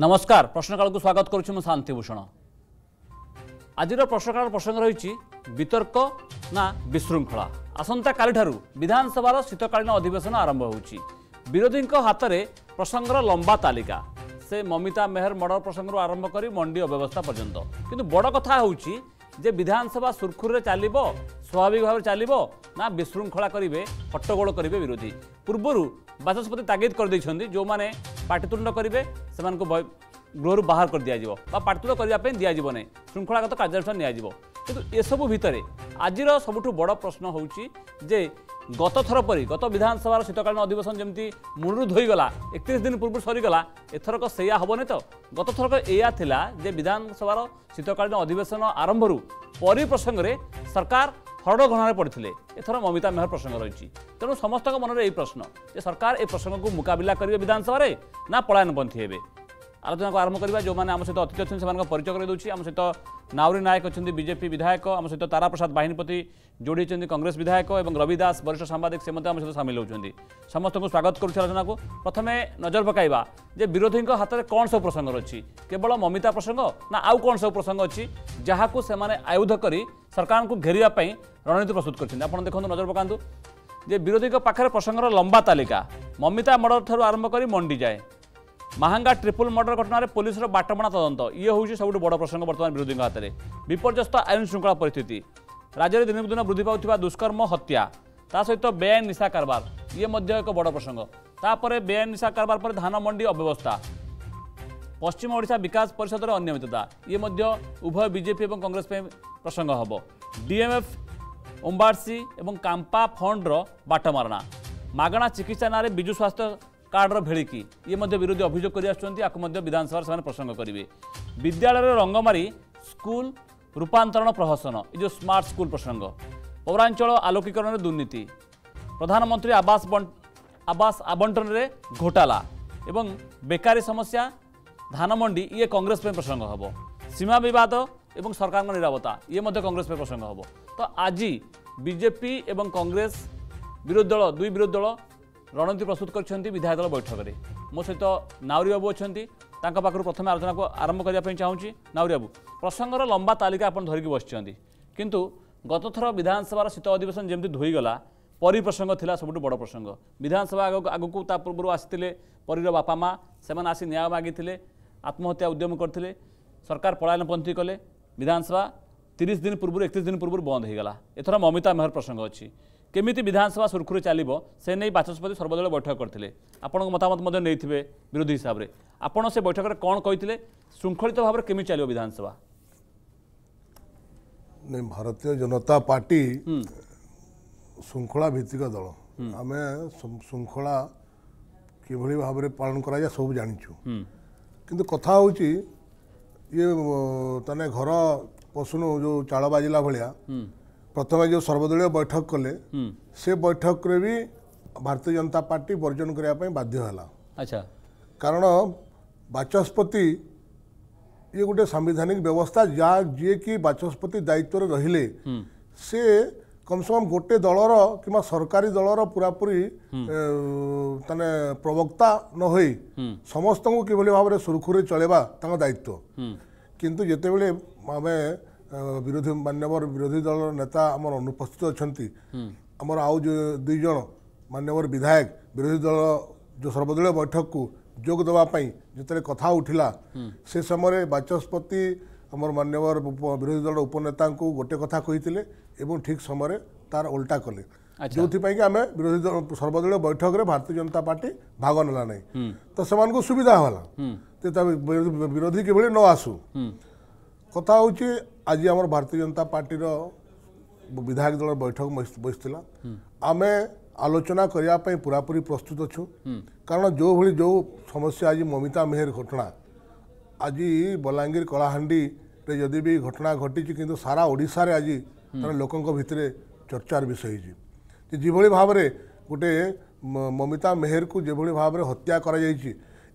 ନମସ୍କାର ପ୍ରଶ୍ନକାଳକୁ ସ୍ୱାଗତ କରୁଛି ମୁଁ ଶାନ୍ତିଭୂଷଣ ଆଜିର ପ୍ରଶ୍ନକାଳ ପ୍ରସଙ୍ଗ ରହିଛି ବିତର୍କ ନା ବିଶୃଙ୍ଖଳା ଆସନ୍ତାକାଲିଠାରୁ ବିଧାନସଭାର ଶୀତକାଳୀନ ଅଧିବେଶନ ଆରମ୍ଭ ହେଉଛି ବିରୋଧୀଙ୍କ ହାତରେ ପ୍ରସଙ୍ଗର ଲମ୍ବା ତାଲିକା ସେ ମମିତା ମେହର ମର୍ଡର ପ୍ରସଙ୍ଗରୁ ଆରମ୍ଭ କରି ମଣ୍ଡି ଅବ୍ୟବସ୍ଥା ପର୍ଯ୍ୟନ୍ତ କିନ୍ତୁ ବଡ଼ କଥା ହେଉଛି ଯେ ବିଧାନସଭା ସୁରୁଖୁରୁରେ ଚାଲିବ ସ୍ୱାଭାବିକ ଭାବରେ ଚାଲିବ ନା ବିଶୃଙ୍ଖଳା କରିବେ ହଟ୍ଟଗୋଳ କରିବେ ବିରୋଧୀ ପୂର୍ବରୁ ବାଚସ୍ପତି ତାଗିଦ କରିଦେଇଛନ୍ତି ଯେଉଁମାନେ ପାଟିତୁଣ୍ଡ କରିବେ ସେମାନଙ୍କୁ ଗୃହରୁ ବାହାର କରିଦିଆଯିବ ବା ପାଟିତୁଣ୍ଡ କରିବା ପାଇଁ ଦିଆଯିବ ନାହିଁ ଶୃଙ୍ଖଳାଗତ କାର୍ଯ୍ୟାନୁଷ୍ଠାନ ନିଆଯିବ କିନ୍ତୁ ଏସବୁ ଭିତରେ ଆଜିର ସବୁଠୁ ବଡ଼ ପ୍ରଶ୍ନ ହେଉଛି ଯେ ଗତଥର ପରି ଗତ ବିଧାନସଭାର ଶୀତକାଳୀନ ଅଧିବେଶନ ଯେମିତି ମୁଣ୍ଡରୁ ଧୋଇଗଲା ଏକତିରିଶ ଦିନ ପୂର୍ବରୁ ସରିଗଲା ଏଥରକ ସେଇଆ ହେବନି ତ ଗତଥରକ ଏଇଆ ଥିଲା ଯେ ବିଧାନସଭାର ଶୀତକାଳୀନ ଅଧିବେଶନ ଆରମ୍ଭରୁ ପରିପ୍ରସଙ୍ଗରେ ସରକାର ହରଡ଼ ଘଣାରେ ପଡ଼ିଥିଲେ ଏଥର ମମିତା ମେହର ପ୍ରସଙ୍ଗ ରହିଛି ତେଣୁ ସମସ୍ତଙ୍କ ମନରେ ଏହି ପ୍ରଶ୍ନ ଯେ ସରକାର ଏ ପ୍ରସଙ୍ଗକୁ ମୁକାବିଲା କରିବେ ବିଧାନସଭାରେ ନା ପଳାୟନପନ୍ଥୀ ହେବେ ଆଲୋଚନାକୁ ଆରମ୍ଭ କରିବା ଯେଉଁମାନେ ଆମ ସହିତ ଅତିଥି ଅଛନ୍ତି ସେମାନଙ୍କ ପରିଚୟ କରାଇଦେଉଛି ଆମ ସହିତ ନାଉରୀ ନାୟକ ଅଛନ୍ତି ବିଜେପି ବିଧାୟକ ଆମ ସହିତ ତାରାପ୍ରସାଦ ବାହିନୀପତି ଯୋଡ଼ି ହୋଇଛନ୍ତି କଂଗ୍ରେସ ବିଧାୟକ ଏବଂ ରବି ଦାସ ବରିଷ୍ଠ ସାମ୍ବାଦିକ ସେ ମଧ୍ୟ ଆମ ସହିତ ସାମିଲ ହେଉଛନ୍ତି ସମସ୍ତଙ୍କୁ ସ୍ୱାଗତ କରୁଛି ଆଲୋଚନାକୁ ପ୍ରଥମେ ନଜର ପକାଇବା ଯେ ବିରୋଧୀଙ୍କ ହାତରେ କ'ଣ ସବୁ ପ୍ରସଙ୍ଗ ଅଛି କେବଳ ମମିତା ପ୍ରସଙ୍ଗ ନା ଆଉ କ'ଣ ସବୁ ପ୍ରସଙ୍ଗ ଅଛି ଯାହାକୁ ସେମାନେ ଆୟୁଧ କରି ସରକାରଙ୍କୁ ଘେରିବା ପାଇଁ ରଣନୀତି ପ୍ରସ୍ତୁତ କରିଛନ୍ତି ଆପଣ ଦେଖନ୍ତୁ ନଜର ପକାନ୍ତୁ ଯେ ବିରୋଧୀଙ୍କ ପାଖରେ ପ୍ରସଙ୍ଗର ଲମ୍ବା ତାଲିକା ମମିତା ମର୍ଡର ଠାରୁ ଆରମ୍ଭ କରି ମଣ୍ଡି ଯାଏ মাহাঙ্গা ট্রিপল মর্ডর ঘটনার পুলিশের বাটমণা তদন্ত ইয়ে হচ্ছে সবুঠ বড় প্রসঙ্গ বর্তমানে বিরোধী হাতে বিপর্যস্ত আইন শৃঙ্খলা পরিস্থিতি রাজ্যের দিনক দিন বৃদ্ধি পাওয়া দুষ্কর্ম হত্যা তা সহ বেআইন নিশা কারবার ইয়ে মধ্যে এক বড় প্রসঙ্গ তাপরে বেআইন নিশা কারবার পরে ধান মন্ডি অব্যবস্থা পশ্চিম ওড়শা বিকাশ পরিষদর অনিয়মিততা ইয়ে মধ্য উভয় বিজেপি এবং কংগ্রেস প্রসঙ্গ হব ডিএমএফ ওম্বার্সি এবং কাম্পা ফণ্ডর বাটমারণা মাগণা চিকিৎসা নাঁরে বিজু স্বাস্থ্য କାର୍ଡ଼ର ଭେଳିକି ଇଏ ମଧ୍ୟ ବିରୋଧୀ ଅଭିଯୋଗ କରି ଆସୁଛନ୍ତି ଆକୁ ମଧ୍ୟ ବିଧାନସଭାରେ ସେମାନେ ପ୍ରସଙ୍ଗ କରିବେ ବିଦ୍ୟାଳୟରେ ରଙ୍ଗମାରି ସ୍କୁଲ ରୂପାନ୍ତରଣ ପ୍ରହସନ ଏ ଯେଉଁ ସ୍ମାର୍ଟ ସ୍କୁଲ ପ୍ରସଙ୍ଗ ପୌରାଞ୍ଚଳ ଆଲୋକୀକରଣରେ ଦୁର୍ନୀତି ପ୍ରଧାନମନ୍ତ୍ରୀ ଆବାସ ଆବାସ ଆବଣ୍ଟନରେ ଘୋଟାଲା ଏବଂ ବେକାରୀ ସମସ୍ୟା ଧାନମଣ୍ଡି ଇଏ କଂଗ୍ରେସ ପାଇଁ ପ୍ରସଙ୍ଗ ହେବ ସୀମା ବିବାଦ ଏବଂ ସରକାରଙ୍କ ନିରାପତ୍ତା ଇଏ ମଧ୍ୟ କଂଗ୍ରେସ ପାଇଁ ପ୍ରସଙ୍ଗ ହେବ ତ ଆଜି ବିଜେପି ଏବଂ କଂଗ୍ରେସ ବିରୋଧୀ ଦଳ ଦୁଇ ବିରୋଧୀ ଦଳ रणनीति प्रस्तुत गरिधायक दल बैठकले मोसहित नौरी बाबु अहिले त प्रथम आलोचना आरम्भ गर्दाै चाहन्छु नौरी बाबु प्रसङ्ग र लंबा तालिका आउन धरिक बसिचन किन गत थर विधानसभा शीत अधिवेशन जमि धुइगला परी प्रसंग था सबुठु बड प्रसंग विधानसभा आगुकु पूर्व आसिसले परीर आसी न्याय मागिले आत्महत्या उद्यम सरकार गरिनपन्थी कले विधानसभा तिस दिन पूर्व एकतिस दिन पूर्व बंद बन्दर ममिता मेहर प्रसंग अच्छु କେମିତି ବିଧାନସଭା ସୁରୁଖୁରୁ ଚାଲିବ ସେ ନେଇ ବାଚସ୍ପତି ସର୍ବଦଳୀୟ ବୈଠକ କରିଥିଲେ ଆପଣଙ୍କ ମତାମତ ମଧ୍ୟ ନେଇଥିବେ ବିରୋଧୀ ହିସାବରେ ଆପଣ ସେ ବୈଠକରେ କ'ଣ କହିଥିଲେ ଶୃଙ୍ଖଳିତ ଭାବରେ କେମିତି ଚାଲିବ ବିଧାନସଭା ଭାରତୀୟ ଜନତା ପାର୍ଟି ଶୃଙ୍ଖଳା ଭିତ୍ତିକ ଦଳ ଆମେ ଶୃଙ୍ଖଳା କିଭଳି ଭାବରେ ପାଳନ କରାଯାଏ ସବୁ ଜାଣିଛୁ କିନ୍ତୁ କଥା ହେଉଛି ଇଏ ତାନେ ଘର ପଶୁଣୁ ଯେଉଁ ଚାଳ ବାଜିଲା ଭଳିଆ ପ୍ରଥମେ ଯେଉଁ ସର୍ବଦଳୀୟ ବୈଠକ କଲେ ସେ ବୈଠକରେ ବି ଭାରତୀୟ ଜନତା ପାର୍ଟି ବର୍ଜନ କରିବା ପାଇଁ ବାଧ୍ୟ ହେଲା ଆଚ୍ଛା କାରଣ ବାଚସ୍ପତି ଇଏ ଗୋଟେ ସାମ୍ବିଧାନିକ ବ୍ୟବସ୍ଥା ଯାହା ଯିଏକି ବାଚସ୍ପତି ଦାୟିତ୍ୱରେ ରହିଲେ ସେ କମ୍ସେ କମ୍ ଗୋଟେ ଦଳର କିମ୍ବା ସରକାରୀ ଦଳର ପୁରାପୁରି ମାନେ ପ୍ରବକ୍ତା ନ ହୋଇ ସମସ୍ତଙ୍କୁ କିଭଳି ଭାବରେ ସୁରୁଖୁରୁରେ ଚଳେଇବା ତାଙ୍କ ଦାୟିତ୍ୱ କିନ୍ତୁ ଯେତେବେଳେ ଆମେ ବିରୋଧୀ ମାନ୍ୟବର ବିରୋଧୀ ଦଳର ନେତା ଆମର ଅନୁପସ୍ଥିତ ଅଛନ୍ତି ଆମର ଆଉ ଦୁଇ ଜଣ ମାନ୍ୟବର ବିଧାୟକ ବିରୋଧୀ ଦଳ ଯେଉଁ ସର୍ବଦଳୀୟ ବୈଠକକୁ ଯୋଗ ଦେବା ପାଇଁ ଯେତେବେଳେ କଥା ଉଠିଲା ସେ ସମୟରେ ବାଚସ୍ପତି ଆମର ମାନ୍ୟବର ବିରୋଧୀ ଦଳର ଉପନେତାଙ୍କୁ ଗୋଟେ କଥା କହିଥିଲେ ଏବଂ ଠିକ୍ ସମୟରେ ତାର ଓଲଟା କଲେ ଯେଉଁଥିପାଇଁ କି ଆମେ ବିରୋଧୀ ଦଳ ସର୍ବଦଳୀୟ ବୈଠକରେ ଭାରତୀୟ ଜନତା ପାର୍ଟି ଭାଗ ନେଲା ନାହିଁ ତ ସେମାନଙ୍କୁ ସୁବିଧା ହେଲା ବିରୋଧୀ କିଭଳି ନ ଆସୁ কথা হচ্ছে আজ আমার ভারতীয় জনতা পার্টির বিধায়ক দল বৈঠক বসছিল আমি আলোচনা করা পুরাপুরি প্রস্তুত অছু কারণ যেভাবে যে সমস্যা আজ মমিতা মেহের ঘটনা আজ বলাঙ্গীর কলাহাণ্ডি যদি বি ঘটনা ঘটিছে কিন্তু সারা ওড়শার আজ লোক ভিতরে চর্চার বিষয় হয়েছে যে যেভাবে ভাবে গোটে মমিতা মেহেরকু যেভাবে ভাবে হত্যা করা যাইছে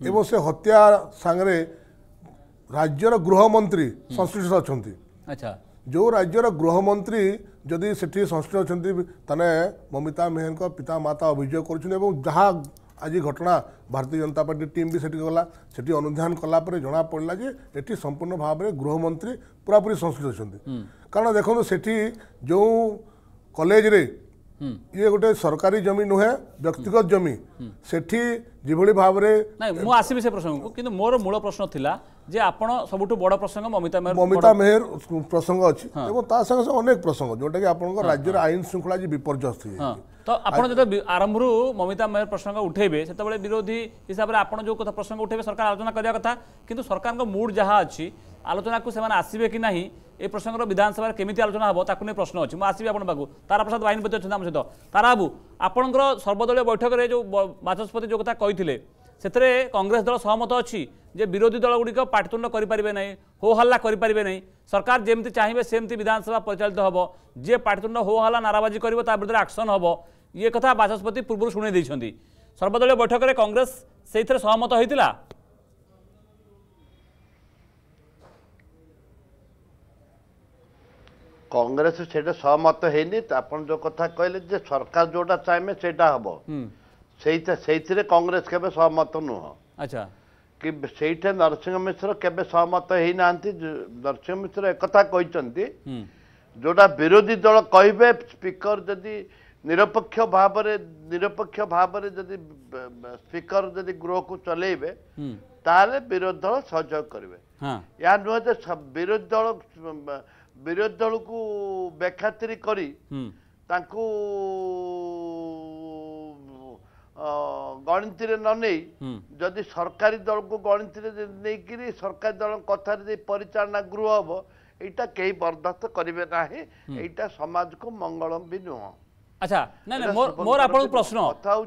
এবং সে হত্যা সাংরে राज्यर गृहमंत्री हम्म। संश्लिष्ट अच्छा जो राज्यर गृहमंत्री जदि से संश्लिष्ट अच्छा तेने ममिता मेहर पिता माता अभियोग कर आज घटना भारतीय जनता पार्टी टीम भी सेठी गला से अनुधान कलापर जना पड़ा जे ये संपूर्ण भाव में गृहमंत्री पूरापूरी संस्कृत अच्छा हम्म। कारण देखो सेठी जो कलेज रे हम्म। ये गोटे सरकारी जमी नुहे व्यक्तिगत जमी सेठी भाव में मुसबी से प्रसंग को कि मोर मूल प्रश्न थिला যে আপন সবুঠু বড় প্রসঙ্গ মমিতা মেহর মমিতা মেহর প্রসঙ্গ আছে এবং তা সঙ্গে সঙ্গে অনেক প্রসঙ্গ যেটা কি আপনার রাজ্যের আইন শৃঙ্খলা যে বিপর্যস্ত হয়েছে তো আপনার যেত আরম্ভরু মমিতা মেহর প্রসঙ্গ উঠেবে সেতবে বিরোধী হিসাবে আপনার যে কথা প্রসঙ্গ উঠেবে সরকার আলোচনা করা কথা কিন্তু সরকার মুড যাহা অছি আলোচনাকে সে আসবে কি না এই প্রসঙ্গর বিধানসভার কেমিতি আলোচনা হব তাকে নিয়ে প্রশ্ন অছি মু আসবি আপনার পাখু তারাপ্রসাদ বাহিনীপতি অনেক আমার সহ তারাবাবু আপনার সর্বদলীয় বৈঠকরে যে বাচস্পতি যে কথা কে ସେଥିରେ କଂଗ୍ରେସ ଦଳ ସହମତ ଅଛି ଯେ ବିରୋଧୀ ଦଳଗୁଡ଼ିକ ପାଟିତୁଣ୍ଡ କରିପାରିବେ ନାହିଁ ହୋ ହାଲ୍ଲା କରିପାରିବେ ନାହିଁ ସରକାର ଯେମିତି ଚାହିଁବେ ସେମିତି ବିଧାନସଭା ପରିଚାଳିତ ହେବ ଯିଏ ପାଟିତୁଣ୍ଡ ହୋ ହଲ୍ଲା ନାରାବାଜି କରିବ ତା ବିରୁଦ୍ଧରେ ଆକ୍ସନ୍ ହେବ ଇଏ କଥା ବାଚସ୍ପତି ପୂର୍ବରୁ ଶୁଣେଇ ଦେଇଛନ୍ତି ସର୍ବଦଳୀୟ ବୈଠକରେ କଂଗ୍ରେସ ସେଇଥିରେ ସହମତ ହୋଇଥିଲା କଂଗ୍ରେସ ସେଇଟା ସହମତ ହେଇନି ଆପଣ ଯୋଉ କଥା କହିଲେ ଯେ ସରକାର ଯୋଉଟା ଚାହିଁବେ ସେଇଟା ହେବ ସେଇଟା ସେଇଥିରେ କଂଗ୍ରେସ କେବେ ସହମତ ନୁହଁ ଆଚ୍ଛା କି ସେଇଟା ନରସିଂହ ମିଶ୍ର କେବେ ସହମତ ହେଇନାହାନ୍ତି ନରସିଂହ ମିଶ୍ର ଏକଥା କହିଛନ୍ତି ଯେଉଁଟା ବିରୋଧୀ ଦଳ କହିବେ ସ୍ପିକର ଯଦି ନିରପେକ୍ଷ ଭାବରେ ନିରପେକ୍ଷ ଭାବରେ ଯଦି ସ୍ପିକର ଯଦି ଗୃହକୁ ଚଲେଇବେ ତାହେଲେ ବିରୋଧୀ ଦଳ ସହଯୋଗ କରିବେ ଏହା ନୁହେଁ ଯେ ବିରୋଧୀ ଦଳ ବିରୋଧୀ ଦଳକୁ ବେଖାତିରି କରି ତାଙ୍କୁ ଗଣତିରେ ନ ନେଇ ଯଦି ସରକାରୀ ଦଳକୁ ଗଣତିରେ ନେଇକିରି ସରକାରୀ ଦଳ କଥାରେ ଯଦି ପରିଚାଳନା ଗୃହ ହବ ଏଇଟା କେହି ବରଦାସ୍ତ କରିବେ ନାହିଁ ଏଇଟା ସମାଜକୁ ମଙ୍ଗଳ ବି ନୁହଁ ଆଚ୍ଛା ନାଇଁ ମୋର ଆପଣଙ୍କୁ ପ୍ରଶ୍ନ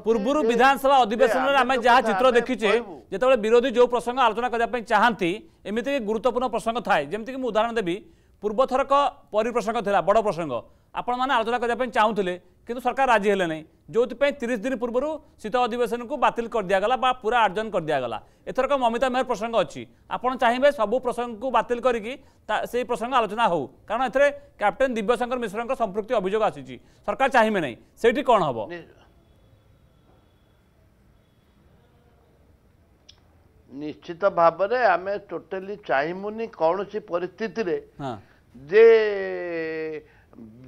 ପୂର୍ବରୁ ବିଧାନସଭା ଅଧିବେଶନରେ ଆମେ ଯାହା ଚିତ୍ର ଦେଖିଛେ ଯେତେବେଳେ ବିରୋଧୀ ଯେଉଁ ପ୍ରସଙ୍ଗ ଆଲୋଚନା କରିବା ପାଇଁ ଚାହାନ୍ତି ଏମିତିକି ଗୁରୁତ୍ୱପୂର୍ଣ୍ଣ ପ୍ରସଙ୍ଗ ଥାଏ ଯେମିତିକି ମୁଁ ଉଦାହରଣ ଦେବି ପୂର୍ବଥରକ ପରିପ୍ରସଙ୍ଗ ଥିଲା ବଡ଼ ପ୍ରସଙ୍ଗ ଆପଣମାନେ ଆଲୋଚନା କରିବା ପାଇଁ ଚାହୁଁଥିଲେ କିନ୍ତୁ ସରକାର ରାଜି ହେଲେ ନାହିଁ ଯେଉଁଥିପାଇଁ ତିରିଶ ଦିନ ପୂର୍ବରୁ ଶୀତ ଅଧିବେଶନକୁ ବାତିଲ କରିଦିଆଗଲା ବା ପୁରା ଆର୍ଜନ କରିଦିଆଗଲା ଏଥରକ ମମିତା ମେହର ପ୍ରସଙ୍ଗ ଅଛି ଆପଣ ଚାହିଁବେ ସବୁ ପ୍ରସଙ୍ଗକୁ ବାତିଲ କରିକି ସେହି ପ୍ରସଙ୍ଗ ଆଲୋଚନା ହେଉ କାରଣ ଏଥିରେ କ୍ୟାପ୍ଟେନ୍ ଦିବ୍ୟଶଙ୍କର ମିଶ୍ରଙ୍କ ସମ୍ପୃକ୍ତି ଅଭିଯୋଗ ଆସିଛି ସରକାର ଚାହିଁବେ ନାହିଁ ସେଇଠି କ'ଣ ହେବ ନିଶ୍ଚିତ ଭାବରେ ଆମେ ଟୋଟାଲି ଚାହିଁବୁନି କୌଣସି ପରିସ୍ଥିତିରେ ଯେ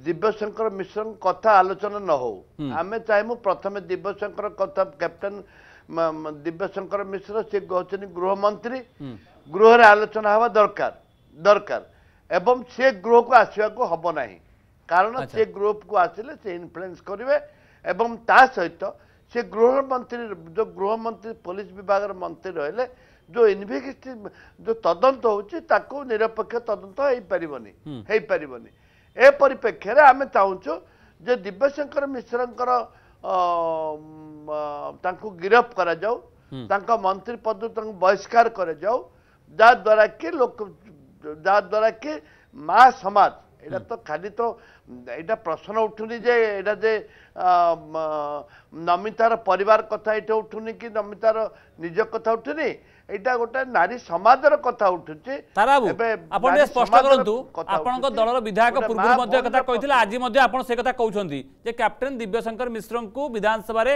ଦିବ୍ୟଶଙ୍କର ମିଶ୍ରଙ୍କ କଥା ଆଲୋଚନା ନ ହଉ ଆମେ ଚାହିଁବୁ ପ୍ରଥମେ ଦିବ୍ୟଶଙ୍କର କଥା କ୍ୟାପ୍ଟେନ୍ ଦିବ୍ୟଶଙ୍କର ମିଶ୍ର ସେ ହଉଛନ୍ତି ଗୃହମନ୍ତ୍ରୀ ଗୃହରେ ଆଲୋଚନା ହେବା ଦରକାର ଦରକାର ଏବଂ ସେ ଗୃହକୁ ଆସିବାକୁ ହେବ ନାହିଁ କାରଣ ସେ ଗ୍ରୁପକୁ ଆସିଲେ ସେ ଇନଫ୍ଲୁଏନ୍ସ କରିବେ ଏବଂ ତା ସହିତ ସେ ଗୃହମନ୍ତ୍ରୀ ଯେଉଁ ଗୃହମନ୍ତ୍ରୀ ପୋଲିସ ବିଭାଗର ମନ୍ତ୍ରୀ ରହିଲେ ଯେଉଁ ଇନଭେଷ୍ଟି ଯେଉଁ ତଦନ୍ତ ହେଉଛି ତାକୁ ନିରପେକ୍ଷ ତଦନ୍ତ ହେଇପାରିବନି ହେଇପାରିବନି ए परिप्रेक्षीरे आमे चाहन्छु जे दिव्यशंकर मिश्रंकर अ तांको गिरफ करा जाउ तांका मन्त्री पद तांको बहिष्कार करा जाउ जा द्वारा के लोक जा द्वारा के मा समाज ଏଇଟା ତ ଖାଲି ତ ଏଇଟା ପ୍ରଶ୍ନ ଉଠୁନି ଯେ ଏଇଟା ଯେ ନମିତାର ପରିବାର କଥା ଏଇଠି ଉଠୁନି କି ନମିତାର ନିଜ କଥା ଉଠୁନି ଏଇଟା ଗୋଟେ ନାରୀ ସମାଜର କଥା ଉଠୁଛି ଆପଣ ସ୍ପଷ୍ଟ କରନ୍ତୁ ଆପଣଙ୍କ ଦଳର ବିଧାୟକ ପୂର୍ବରୁ ମଧ୍ୟ କଥା କହିଥିଲେ ଆଜି ମଧ୍ୟ ଆପଣ ସେ କଥା କହୁଛନ୍ତି ଯେ କ୍ୟାପ୍ଟେନ୍ ଦିବ୍ୟଶଙ୍କର ମିଶ୍ରଙ୍କୁ ବିଧାନସଭାରେ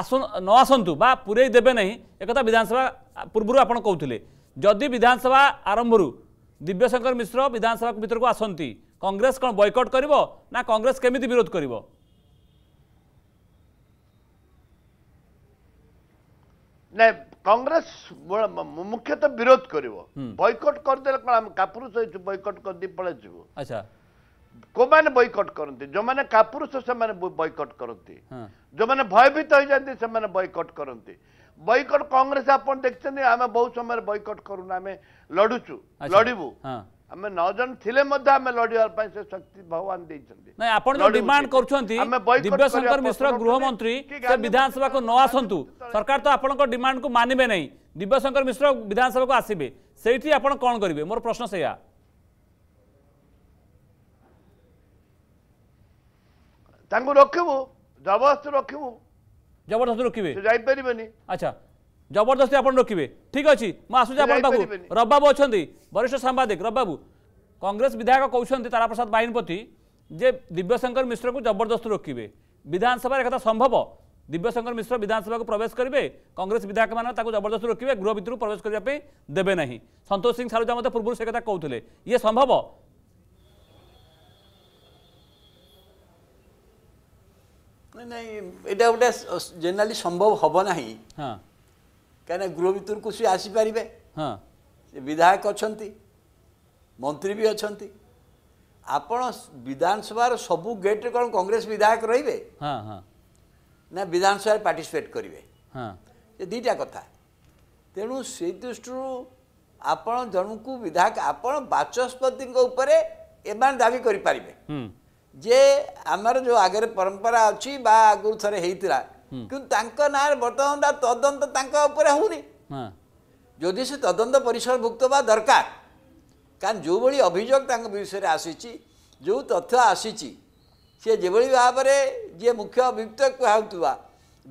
ଆସୁ ନ ଆସନ୍ତୁ ବା ପୁରେଇ ଦେବେ ନାହିଁ ଏକଥା ବିଧାନସଭା ପୂର୍ବରୁ ଆପଣ କହୁଥିଲେ ଯଦି ବିଧାନସଭା ଆରମ୍ଭରୁ ଦିବ୍ୟଶଙ୍କର ମିଶ୍ର ବିଧାନସଭା ଭିତରକୁ ଆସନ୍ତି কংগ্রেস কোণ বয়কট করব না কংগ্রেস কেমিতি বিরোধ করব না কংগ্রেস মুখ্যত বিরোধ করব বয়কট করেদেলে কোণ আমি কাপুরুষ হয়েছু বয়কট করে পড়ে যাবু আচ্ছা কোমানে বয়কট করতে যে কাপুরুষ সে বয়কট করতে যে ভয়ভীত হয়ে যাতে সে বয়কট করতে বয়কট কংগ্রেস আপনার দেখছেন আমি বহু সময় বয়কট করুন আমি লড়ুছু লড়বু हमें नौजन थिले मध्ये हमें लडीवार पय से शक्ति भगवान दे छथि नै आपण जो डिमांड करछथि दिव्य शंकर मिश्र गृह मंत्री से विधानसभा को न आसंतु सरकार तो आपण को डिमांड को मानिबे नै दिव्य शंकर मिश्र विधानसभा को आसीबे सेठी आपण कोन करबे मोर प्रश्न सेया तांगु रखबो जबरदस्त रखबो जबरदस्त रखिबे जाई परिबे नै अच्छा জবরদস্তি আপনার রোকবে ঠিক আছে মু আসুছি আপনার পাখু রবাবু অনেক বরিষ্ঠ সাংবাদিক রবাবু কংগ্রেস বিধায়ক কৌন তারাপ্রসাদ বাইনপতি যে দিব্যশঙ্কর মিশ্রক জবরদস্ত রোকবে বিধানসভার একথা সম্ভব দিব্যশঙ্কর মিশ্র বিধানসভাকে প্রবেশ করবে কংগ্রেস বিধায়ক মানে তাকে জবরদস্ত রোকবে গৃহ ভিতরক প্রবেশ করা দেবে না সন্তোষ সিং সালুজা মতো পূর্ব সে কথা কৌলে ইয়ে সম্ভব ନାଇଁ ନାଇଁ ଏଇଟା ଗୋଟେ ଜେନେରାଲି ସମ୍ଭବ ହେବ ନାହିଁ ହଁ କାହିଁକିନା ଗୃହ ଭିତରକୁ ସେ ଆସିପାରିବେ ହଁ ସେ ବିଧାୟକ ଅଛନ୍ତି ମନ୍ତ୍ରୀ ବି ଅଛନ୍ତି ଆପଣ ବିଧାନସଭାର ସବୁ ଗେଟ୍ରେ କ'ଣ କଂଗ୍ରେସ ବିଧାୟକ ରହିବେ ନା ବିଧାନସଭାରେ ପାର୍ଟିସିପେଟ୍ କରିବେ ସେ ଦୁଇଟା କଥା ତେଣୁ ସେ ଦୃଷ୍ଟିରୁ ଆପଣ ଜଣଙ୍କୁ ବିଧାୟକ ଆପଣ ବାଚସ୍ପତିଙ୍କ ଉପରେ ଏମାନେ ଦାବି କରିପାରିବେ ଯେ ଆମର ଯେଉଁ ଆଗରେ ପରମ୍ପରା ଅଛି ବା ଆଗରୁ ଥରେ ହେଇଥିଲା କିନ୍ତୁ ତାଙ୍କ ନାଁରେ ବର୍ତ୍ତମାନଟା ତଦନ୍ତ ତାଙ୍କ ଉପରେ ହେଉନି ଯଦି ସେ ତଦନ୍ତ ପରିସରଭୁକ୍ତ ହେବା ଦରକାର କାରଣ ଯେଉଁଭଳି ଅଭିଯୋଗ ତାଙ୍କ ବିଷୟରେ ଆସିଛି ଯେଉଁ ତଥ୍ୟ ଆସିଛି ସିଏ ଯେଭଳି ଭାବରେ ଯିଏ ମୁଖ୍ୟ ଅଭିଯୁକ୍ତ କୁହାଯାଉଥିବା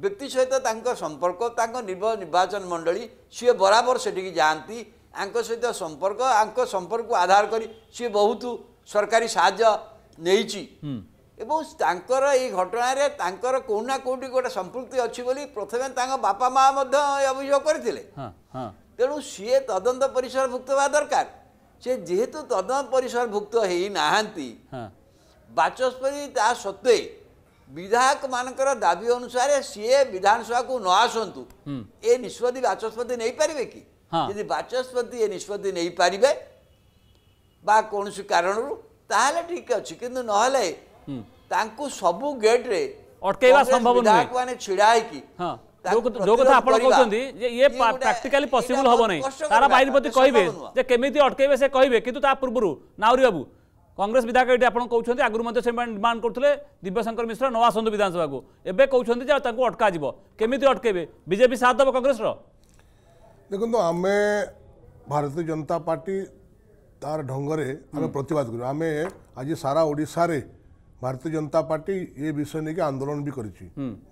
ବ୍ୟକ୍ତି ସହିତ ତାଙ୍କ ସମ୍ପର୍କ ତାଙ୍କ ନିର୍ବାଚନ ମଣ୍ଡଳୀ ସିଏ ବରାବର ସେଠିକି ଯାଆନ୍ତି ଆଙ୍କ ସହିତ ସମ୍ପର୍କ ଆଙ୍କ ସମ୍ପର୍କକୁ ଆଧାର କରି ସିଏ ବହୁତ ସରକାରୀ ସାହାଯ୍ୟ ନେଇଛି এবং তাঁকর এই ঘটনায় তাঁকর কেউ না কেউটি গোটে সম্পৃক্তি অছি বলে প্রথমে তাঁর বাপা মা মধ্যে অভিযোগ করে তেমন সি তদন্ত পরিসর ভুক্ত হওয়া দরকার সে যেহেতু তদন্ত পরিসর ভুক্ত হয়ে না বাচস্পতি তা সত্ত্বে বিধায়ক মানকর দাবি অনুসারে সিএ বিধানসভা বিধানসভাকে ন আসন্তু এ নিষ্পতি বাচস্পতি নেই পারিবে কি যদি বাচস্পতি এ নিষ্পতি পারিবে বা কোণী কারণর তাহলে ঠিক আছে কিন্তু নহলে ତାଙ୍କୁ ସବୁ ଗେଟ୍ରେ ଅଟକେଇବା ସମ୍ଭବ ନୁହେଁ ମାନେ ଛିଡ଼ା ହେଇକି ହଁ ଯୋଉ କଥା ଆପଣ କହୁଛନ୍ତି ଯେ ଇଏ ପ୍ରାକ୍ଟିକାଲି ପସିବୁଲ ହବ ନାହିଁ ତାରା ବାହିନୀପତି କହିବେ ଯେ କେମିତି ଅଟକେଇବେ ସେ କହିବେ କିନ୍ତୁ ତା ପୂର୍ବରୁ ନାଉରୀ ବାବୁ କଂଗ୍ରେସ ବିଧାୟକ ଏଠି ଆପଣ କହୁଛନ୍ତି ଆଗରୁ ମଧ୍ୟ ସେମାନେ ଡିମାଣ୍ଡ କରୁଥିଲେ ଦିବ୍ୟଶଙ୍କର ମିଶ୍ର ନ ଆସନ୍ତୁ ବିଧାନସଭାକୁ ଏବେ କହୁଛନ୍ତି ଯେ ତାଙ୍କୁ ଅଟକାଯିବ କେମିତି ଅଟକେଇବେ ବିଜେପି ସାଥ ଦେବ କଂଗ୍ରେସର ଦେଖନ୍ତୁ ଆମେ ଭାରତୀୟ ଜନତା ପାର୍ଟି ତାର ଢଙ୍ଗରେ ଆମେ ପ୍ରତିବାଦ କରୁ ଆମେ ଆଜି ସାରା ଓଡ଼ିଶାରେ ଭାରତୀୟ ଜନତା ପାର୍ଟି ଏ ବିଷୟ ନେଇକି ଆନ୍ଦୋଳନ ବି କରିଛି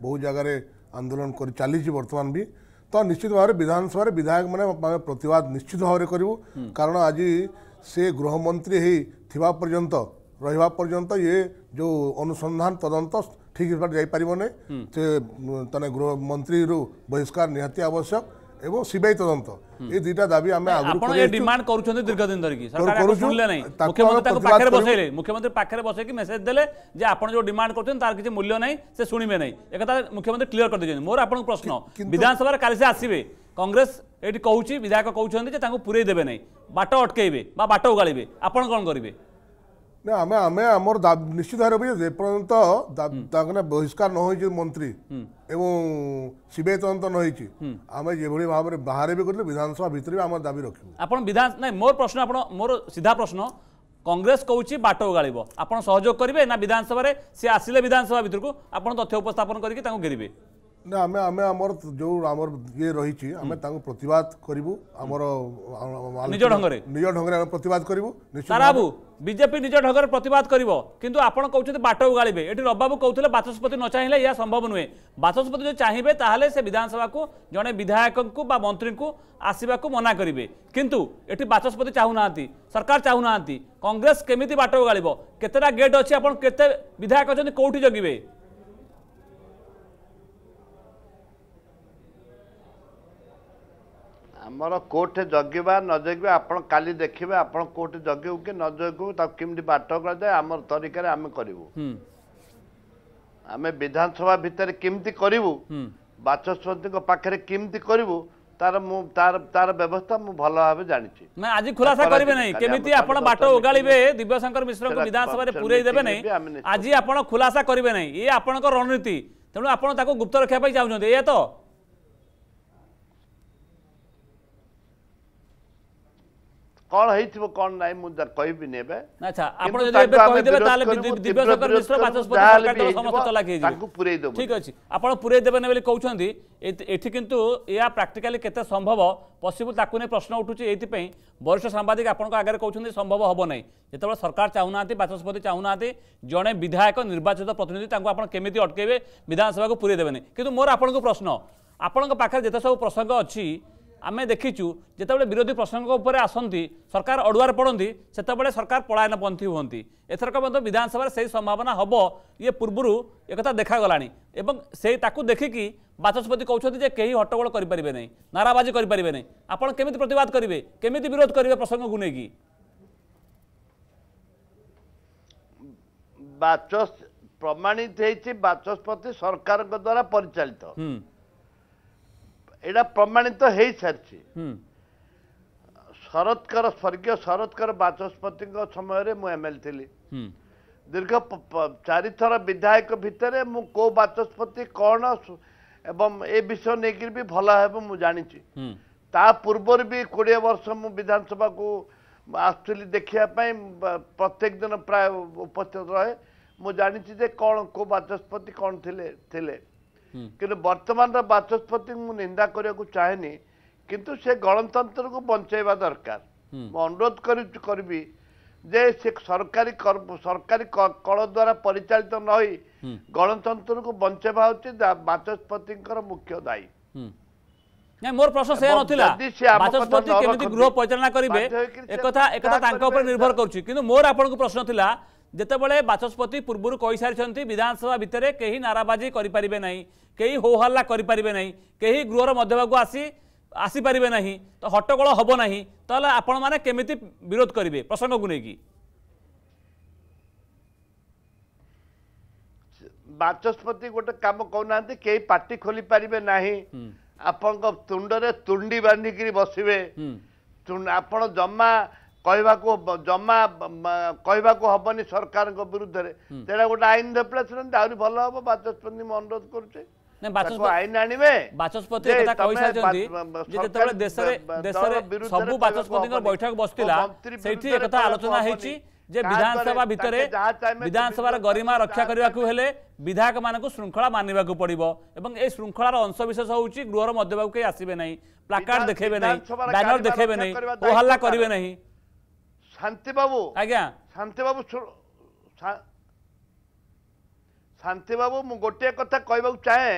ବହୁ ଜାଗାରେ ଆନ୍ଦୋଳନ କରି ଚାଲିଛି ବର୍ତ୍ତମାନ ବି ତ ନିଶ୍ଚିତ ଭାବରେ ବିଧାନସଭାରେ ବିଧାୟକମାନେ ଆମେ ପ୍ରତିବାଦ ନିଶ୍ଚିତ ଭାବରେ କରିବୁ କାରଣ ଆଜି ସେ ଗୃହମନ୍ତ୍ରୀ ହେଇ ଥିବା ପର୍ଯ୍ୟନ୍ତ ରହିବା ପର୍ଯ୍ୟନ୍ତ ଇଏ ଯେଉଁ ଅନୁସନ୍ଧାନ ତଦନ୍ତ ଠିକ୍ ହିସାବରେ ଯାଇପାରିବ ନାହିଁ ସେ ତାନେ ଗୃହମନ୍ତ୍ରୀରୁ ବହିଷ୍କାର ନିହାତି ଆବଶ୍ୟକ এবং সিবিআই তদন্ত এই দুইটা দাবি আমি আগুরু করে ডিমান্ড করুছন্তি দীর্ঘদিন ধরি কি সরকার আকো শুনলে নাই মুখ্যমন্ত্রী তাকো পাখরে বসাইলে মুখ্যমন্ত্রী পাখরে বসাই কি মেসেজ দেলে যে আপন যে ডিমান্ড করছেন তার কিছু মূল্য নাই সে শুনিবে নাই একথা মুখ্যমন্ত্রী ক্লিয়ার করে দিয়েছেন মোর আপনার প্রশ্ন বিধানসভার কালি সে আসিবে কংগ্রেস এটি কৌছি বিধায়ক কৌছন্তি যে তাকে পুরাই দেবে নাই বাট অটকাইবে বা বাট উগাড়িবে আপন কোন করিবে ନା ଆମେ ଆମେ ଆମର ନିଶ୍ଚିତ ଭାବରେ ଯେପର୍ଯ୍ୟନ୍ତ ତାଙ୍କର ବହିଷ୍କାର ନ ହୋଇଛି ମନ୍ତ୍ରୀ ଏବଂ ସିବିଆଇ ତଦନ୍ତ ନ ହେଇଛି ଆମେ ଯେଭଳି ଭାବରେ ବାହାରେ ବି କରିଲେ ବିଧାନସଭା ଭିତରେ ବି ଆମର ଦାବି ରଖିବୁ ଆପଣ ବିଧାନ ନାଇଁ ମୋର ପ୍ରଶ୍ନ ଆପଣ ମୋର ସିଧା ପ୍ରଶ୍ନ କଂଗ୍ରେସ କହୁଛି ବାଟ ଓଗାଳିବ ଆପଣ ସହଯୋଗ କରିବେ ନା ବିଧାନସଭାରେ ସେ ଆସିଲେ ବିଧାନସଭା ଭିତରକୁ ଆପଣ ତଥ୍ୟ ଉପସ୍ଥାପନ କରିକି ତାଙ୍କୁ ଘେରିବେ ନା ଆମେ ଆମେ ଆମର ଯେଉଁ ଆମର ଇଏ ରହିଛି ଆମେ ତାଙ୍କୁ ପ୍ରତିବାଦ କରିବୁ ଆମର ନିଜ ଢଙ୍ଗରେ ନିଜ ଢଙ୍ଗରେ ଆମେ ପ୍ରତିବାଦ କରିବୁ ବାବୁ ବିଜେପି ନିଜ ଢଙ୍ଗରେ ପ୍ରତିବାଦ କରିବ କିନ୍ତୁ ଆପଣ କହୁଛନ୍ତି ବାଟ ଉଗାଳିବେ ଏଠି ରବାବୁ କହୁଥିଲେ ବାଚସ୍ପତି ନ ଚାହିଁଲେ ଏହା ସମ୍ଭବ ନୁହେଁ ବାଚସ୍ପତି ଯଦି ଚାହିଁବେ ତାହେଲେ ସେ ବିଧାନସଭାକୁ ଜଣେ ବିଧାୟକଙ୍କୁ ବା ମନ୍ତ୍ରୀଙ୍କୁ ଆସିବାକୁ ମନା କରିବେ କିନ୍ତୁ ଏଠି ବାଚସ୍ପତି ଚାହୁଁନାହାନ୍ତି ସରକାର ଚାହୁଁନାହାନ୍ତି କଂଗ୍ରେସ କେମିତି ବାଟ ଉଗାଳିବ କେତେଟା ଗେଟ୍ ଅଛି ଆପଣ କେତେ ବିଧାୟକ ଅଛନ୍ତି କେଉଁଠି ଜଗିବେ ଆମର କୋର୍ଟରେ ଜଗିବା ନ ଜଗିବା ଆପଣ କାଲି ଦେଖିବେ ଆପଣ କୋର୍ଟରେ ଜଗିବୁ କି ନ ଜଗିବୁ ତାକୁ କେମିତି ବାଟ କରାଯାଏ ଆମର ତରିକାରେ ଆମେ କରିବୁ ଆମେ ବିଧାନସଭା ଭିତରେ କେମିତି କରିବୁ ବାଚସ୍ପତିଙ୍କ ପାଖରେ କେମିତି କରିବୁ ତାର ମୁଁ ତାର ତାର ବ୍ୟବସ୍ଥା ମୁଁ ଭଲ ଭାବେ ଜାଣିଛି ନା ଆଜି ଖୁଲାସା କରିବେ ନାହିଁ କେମିତି ଆପଣ ବାଟ ଓଗାଳିବେ ଦିବ୍ୟଶଙ୍କର ମିଶ୍ରଙ୍କୁ ବିଧାନସଭାରେ ପୁରେଇ ଦେବେ ନାହିଁ ଆଜି ଆପଣ ଖୁଲାସା କରିବେ ନାହିଁ ଇଏ ଆପଣଙ୍କ ରଣନୀତି ତେଣୁ ଆପଣ ତାକୁ ଗୁପ୍ତ ରଖିବା ପାଇଁ ଚାହୁଁଛନ୍ତି ଏଇଆ ତ बे अच्छा ताले ली सम्भव पसिबल प्रश्न उठु वरिष्ठ साम्बादको आग्रह सम्भव हे नै जति बेला चाहना जन विधायक निर्वाचित प्रतिनिधि केटकै विधानइदे कति म प्रश्न आपेसु प्रसङ्ग अचे ଆମେ ଦେଖିଛୁ ଯେତେବେଳେ ବିରୋଧୀ ପ୍ରସଙ୍ଗ ଉପରେ ଆସନ୍ତି ସରକାର ଅଡ଼ୁଆରେ ପଡ଼ନ୍ତି ସେତେବେଳେ ସରକାର ପଳାୟନପନ୍ଥୀ ହୁଅନ୍ତି ଏଥରକ ମଧ୍ୟ ବିଧାନସଭାରେ ସେହି ସମ୍ଭାବନା ହେବ ଇଏ ପୂର୍ବରୁ ଏକଥା ଦେଖାଗଲାଣି ଏବଂ ସେଇ ତାକୁ ଦେଖିକି ବାଚସ୍ପତି କହୁଛନ୍ତି ଯେ କେହି ହଟ୍ଟଗୋଳ କରିପାରିବେ ନାହିଁ ନାରାବାଜି କରିପାରିବେ ନାହିଁ ଆପଣ କେମିତି ପ୍ରତିବାଦ କରିବେ କେମିତି ବିରୋଧ କରିବେ ପ୍ରସଙ୍ଗକୁ ନେଇକି ବାଚ ପ୍ରମାଣିତ ହେଇଛି ବାଚସ୍ପତି ସରକାରଙ୍କ ଦ୍ୱାରା ପରିଚାଳିତ ଏଇଟା ପ୍ରମାଣିତ ହେଇସାରିଛି ଶରତଙ୍କର ସ୍ୱର୍ଗୀୟ ଶରତଙ୍କର ବାଚସ୍ପତିଙ୍କ ସମୟରେ ମୁଁ ଏମ୍ ଏଲ୍ ଥିଲି ଦୀର୍ଘ ଚାରିଥର ବିଧାୟକ ଭିତରେ ମୁଁ କେଉଁ ବାଚସ୍ପତି କ'ଣ ଏବଂ ଏ ବିଷୟ ନେଇକରି ବି ଭଲ ହେବ ମୁଁ ଜାଣିଛି ତା ପୂର୍ବରୁ ବି କୋଡ଼ିଏ ବର୍ଷ ମୁଁ ବିଧାନସଭାକୁ ଆସୁଥିଲି ଦେଖିବା ପାଇଁ ପ୍ରତ୍ୟେକ ଦିନ ପ୍ରାୟ ଉପସ୍ଥିତ ରହେ ମୁଁ ଜାଣିଛି ଯେ କ'ଣ କେଉଁ ବାଚସ୍ପତି କ'ଣ ଥିଲେ ଥିଲେ କିନ୍ତୁ ବର୍ତ୍ତମାନର ବାଚସ୍ପତି ମୁଁ ନିନ୍ଦା କରିବାକୁ ଚାହେଁନି କିନ୍ତୁ ସେ ଗଣତନ୍ତ୍ରକୁ ବଞ୍ଚାଇବା ଦରକାର ମୁଁ ଅନୁରୋଧ କରିବି ଯେ ସେ ସରକାରୀ ସରକାରୀ କଳ ଦ୍ୱାରା ପରିଚାଳିତ ନ ହୋଇ ଗଣତନ୍ତ୍ରକୁ ବଞ୍ଚାଇବା ହେଉଛି ବାଚସ୍ପତିଙ୍କର ମୁଖ୍ୟ ଦାୟୀ ନାଇଁ ମୋର ପ୍ରଶ୍ନ ସେୟା ନଥିଲା ବାଚସ୍ପତି କେମିତି ଗୃହ ପରିଚାଳନା କରିବେ ଏକଥା ଏକଥା ତାଙ୍କ ଉପରେ ନିର୍ଭର କରୁଛି କିନ୍ତୁ ମୋର ଆପଣଙ୍କୁ ପ୍ରଶ୍ନ ଥିଲା ଯେତେବେଳେ ବାଚସ୍ପତି ପୂର୍ବରୁ କହିସାରିଛନ୍ତି ବିଧାନସଭା ଭିତରେ କେହି ନାରାବାଜି କରିପାରିବେ ନାହିଁ କେହି ହୋହାଲ୍ଲା କରିପାରିବେ ନାହିଁ କେହି ଗୃହର ମଧ୍ୟଭାଗକୁ ଆସି ଆସିପାରିବେ ନାହିଁ ତ ହଟ୍ଟଗୋଳ ହେବ ନାହିଁ ତାହେଲେ ଆପଣମାନେ କେମିତି ବିରୋଧ କରିବେ ପ୍ରସଙ୍ଗକୁ ନେଇକି ବାଚସ୍ପତି ଗୋଟେ କାମ କହୁନାହାନ୍ତି କେହି ପାଟି ଖୋଲି ପାରିବେ ନାହିଁ ଆପଣଙ୍କ ତୁଣ୍ଡରେ ତୁଣ୍ଡି ବାନ୍ଧିକିରି ବସିବେ ଆପଣ ଜମା କହିବାକୁ ଜମା କହିବାକୁ ହବନି ସରକାରଙ୍କ ବିରୁଦ୍ଧରେ ସେଇଟା ଗୋଟେ ଆଇନ ରେପ୍ଲେସମେଣ୍ଟ ଆହୁରି ଭଲ ହବ ବାଚସ୍ପତି ମୁଁ ଅନୁରୋଧ କରୁଛି ଆଇନ ଆଣିବେ ବାଚସ୍ପତି କହିଛନ୍ତି ଯେତେବେଳେ ଦେଶରେ ଦେଶରେ ସବୁ ବାଚସ୍ପତିଙ୍କ ବୈଠକ ବସିଥିଲା ସେଇଠି ଏକଥା ଆଲୋଚନା ହେଇଛି ଯେ ବିଧାନସଭା ଭିତରେ ବିଧାନସଭାର ଗରିମା ରକ୍ଷା କରିବାକୁ ହେଲେ ବିଧାୟକମାନଙ୍କୁ ଶୃଙ୍ଖଳା ମାନିବାକୁ ପଡ଼ିବ ଏବଂ ଏହି ଶୃଙ୍ଖଳାର ଅଂଶବିଶେଷ ହେଉଛି ଗୃହର ମଧ୍ୟଭାଗକୁ କେହି ଆସିବେ ନାହିଁ ପ୍ଲାକାର୍ଡ ଦେଖେଇବେ ନାହିଁ ବ୍ୟାନର ଦେଖେଇବେ ନାହିଁ ହୋହାଲ୍ଲା କରିବେ ନାହିଁ ଶାନ୍ତି ବାବୁ ଆଜ୍ଞା ଶାନ୍ତି ବାବୁ ଶାନ୍ତି ବାବୁ ମୁଁ ଗୋଟିଏ କଥା କହିବାକୁ ଚାହେଁ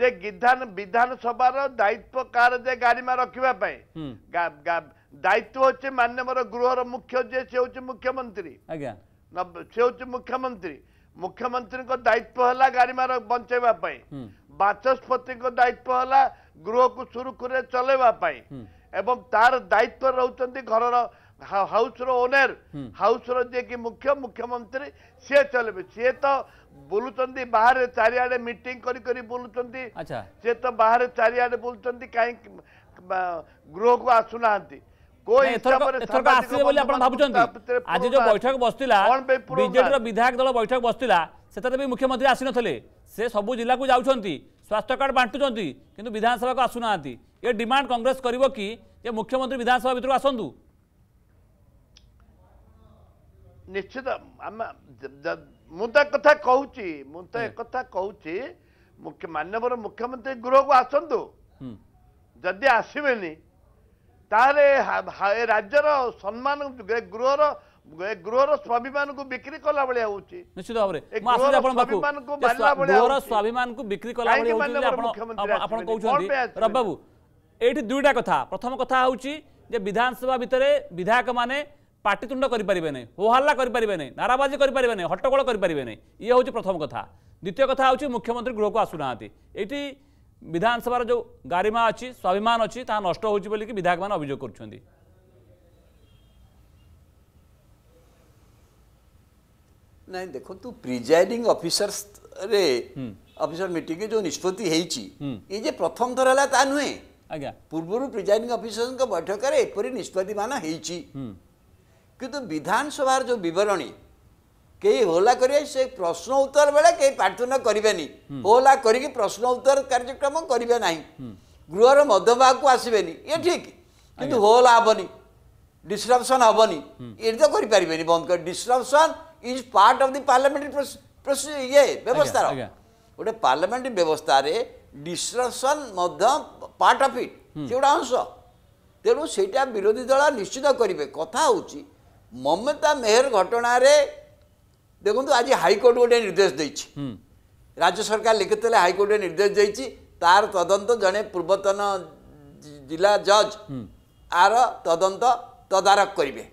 ଯେ ବିଧାନ ବିଧାନସଭାର ଦାୟିତ୍ୱ କାହାର ଯେ ଗାରିମା ରଖିବା ପାଇଁ ଦାୟିତ୍ୱ ହଉଛି ମାନ୍ୟବର ଗୃହର ମୁଖ୍ୟ ଯିଏ ସେ ହଉଛି ମୁଖ୍ୟମନ୍ତ୍ରୀ ଆଜ୍ଞା ସେ ହଉଛି ମୁଖ୍ୟମନ୍ତ୍ରୀ ମୁଖ୍ୟମନ୍ତ୍ରୀଙ୍କ ଦାୟିତ୍ୱ ହେଲା ଗାରିମାର ବଞ୍ଚେଇବା ପାଇଁ ବାଚସ୍ପତିଙ୍କ ଦାୟିତ୍ୱ ହେଲା ଗୃହକୁ ସୁରୁଖୁରୁରେ ଚଲେଇବା ପାଇଁ ଏବଂ ତାର ଦାୟିତ୍ୱ ରହୁଛନ୍ତି ଘରର ହାଉସ୍ର ଓନର ହାଉସ୍ର ଯିଏକି ମୁଖ୍ୟ ମୁଖ୍ୟମନ୍ତ୍ରୀ ସିଏ ଚଲେଇବେ ସିଏ ତ ବୁଲୁଛନ୍ତି ବାହାରେ ଚାରିଆଡେ ମିଟିଂ କରି କରି ବୁଲୁଛନ୍ତି ସିଏ ତ ବାହାରେ ଚାରିଆଡେ ବୁଲୁଛନ୍ତି କାହିଁକି ଗୃହକୁ ଆସୁନାହାନ୍ତି ଆଜି ଯୋଉ ବୈଠକ ବସିଥିଲା ବିଜେଡିର ବିଧାୟକ ଦଳ ବୈଠକ ବସିଥିଲା ସେଥିରେ ବି ମୁଖ୍ୟମନ୍ତ୍ରୀ ଆସିନଥିଲେ ସେ ସବୁ ଜିଲ୍ଲାକୁ ଯାଉଛନ୍ତି ସ୍ୱାସ୍ଥ୍ୟ କାର୍ଡ ବାଣ୍ଟୁଛନ୍ତି କିନ୍ତୁ ବିଧାନସଭାକୁ ଆସୁନାହାନ୍ତି ଏ ଡିମାଣ୍ଡ କଂଗ୍ରେସ କରିବ କି ଯେ ମୁଖ୍ୟମନ୍ତ୍ରୀ ବିଧାନସଭା ଭିତରକୁ ଆସନ୍ତୁ ନିଶ୍ଚିତ ଆମେ ମୁଁ ତା କଥା କହୁଛି ମୁଁ ତ ଏକଥା କହୁଛି ମାନ୍ୟବର ମୁଖ୍ୟମନ୍ତ୍ରୀ ଗୃହକୁ ଆସନ୍ତୁ ଯଦି ଆସିବେନି ତାହେଲେ ଏ ରାଜ୍ୟର ସମ୍ମାନ ଗୃହର ଏଇଠି ଦୁଇଟା କଥା ପ୍ରଥମ କଥା ହଉଛି ଯେ ବିଧାନସଭା ଭିତରେ ବିଧାୟକ ମାନେ ପାଟିତୁଣ୍ଡ କରିପାରିବେ ନାହିଁ ହୋହାଲ୍ଲା କରିପାରିବେ ନାହିଁ ନାରାବାଜି କରିପାରିବେ ନାହିଁ ହଟ୍ଟଗୋଳ କରିପାରିବେ ନାହିଁ ଇଏ ହେଉଛି ପ୍ରଥମ କଥା ଦ୍ୱିତୀୟ କଥା ହେଉଛି ମୁଖ୍ୟମନ୍ତ୍ରୀ ଗୃହକୁ ଆସୁନାହାନ୍ତି ଏଇଠି ବିଧାନସଭାର ଯେଉଁ ଗାରିମା ଅଛି ସ୍ୱାଭିମାନ ଅଛି ତାହା ନଷ୍ଟ ହେଉଛି ବୋଲିକି ବିଧାୟକମାନେ ଅଭିଯୋଗ କରୁଛନ୍ତି ନାଇଁ ଦେଖନ୍ତୁ ପ୍ରିଜାଇଡିଂ ଅଫିସରରେ ଅଫିସର ମିଟିଂରେ ଯେଉଁ ନିଷ୍ପତ୍ତି ହେଇଛି ଏ ଯେ ପ୍ରଥମ ଥର ହେଲା ତା ନୁହେଁ ଆଜ୍ଞା ପୂର୍ବରୁ ପ୍ରିଜାଇଡିଂ ଅଫିସରଙ୍କ ବୈଠକରେ ଏପରି ନିଷ୍ପତ୍ତିମାନ ହେଇଛି কিন্তু বিধানসভার যে বিবরণী কে হোলা করিবে সে প্রশ্ন উত্তর বেড়ে কে প্রার্থনা করবেনি হোলা করিকি প্রশ্ন উত্তর কার্যক্রম করবে না গৃহর মধ্যভাগু আসবেনি এ ঠিক কিন্তু হোলা হবনি ডিসরপশন হবনি এটা তো করে করিপারিবেনি বন্ধ করে disruption is part of the parliamentary process ইয়ে ব্যবস্থার গোটে পার্লামেন্টারি ব্যবস্থার ডিসরপশন মধ্য পার্ট অফ ইট সে সেগুটা অংশ তেমন সেইটা বিরোধী দল নিশ্চিত করবে কথা হচ্ছে ମମତା ମେହେର ଘଟଣାରେ ଦେଖନ୍ତୁ ଆଜି ହାଇକୋର୍ଟ ଗୋଟିଏ ନିର୍ଦ୍ଦେଶ ଦେଇଛି ରାଜ୍ୟ ସରକାର ଲେଖିଥିଲେ ହାଇକୋର୍ଟ ନିର୍ଦ୍ଦେଶ ଦେଇଛି ତାର ତଦନ୍ତ ଜଣେ ପୂର୍ବତନ ଜିଲ୍ଲା ଜଜ୍ ଆର ତଦନ୍ତ ତଦାରଖ କରିବେ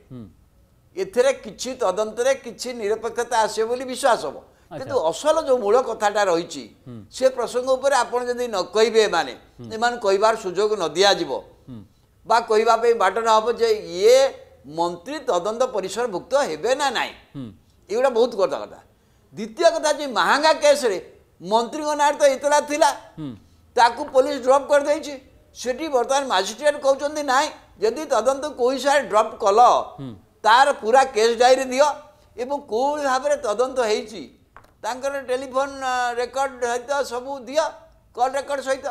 ଏଥିରେ କିଛି ତଦନ୍ତରେ କିଛି ନିରପେକ୍ଷତା ଆସିବ ବୋଲି ବିଶ୍ୱାସ ହେବ କିନ୍ତୁ ଅସଲ ଯେଉଁ ମୂଳ କଥାଟା ରହିଛି ସେ ପ୍ରସଙ୍ଗ ଉପରେ ଆପଣ ଯଦି ନ କହିବେ ଏମାନେ ଏମାନେ କହିବାର ସୁଯୋଗ ନ ଦିଆଯିବ ବା କହିବା ପାଇଁ ବାଟ ନ ହେବ ଯେ ଇଏ মন্ত্রী তদন্ত পরিসরভুক্ত হবে না নাই এগুলা বহুত কথা কথা দ্বিতীয় কথা যে মাহাঙ্গা কেসরে মন্ত্রী নাঁর তো এতলা লা তাকে পুলিশ ড্রপ করে দিয়েছে সেটি বর্তমান ম্যাজিস্ট্রেট কৌন না যদি তদন্ত কেউ সার ড্রপ কল তার পুরা কেস ডায়রি দিও এবং কেউ ভাবে তদন্ত হয়েছি তাঁর টেলিফোন রেকর্ড সহিত সবু দিও কল রেকর্ড সহিত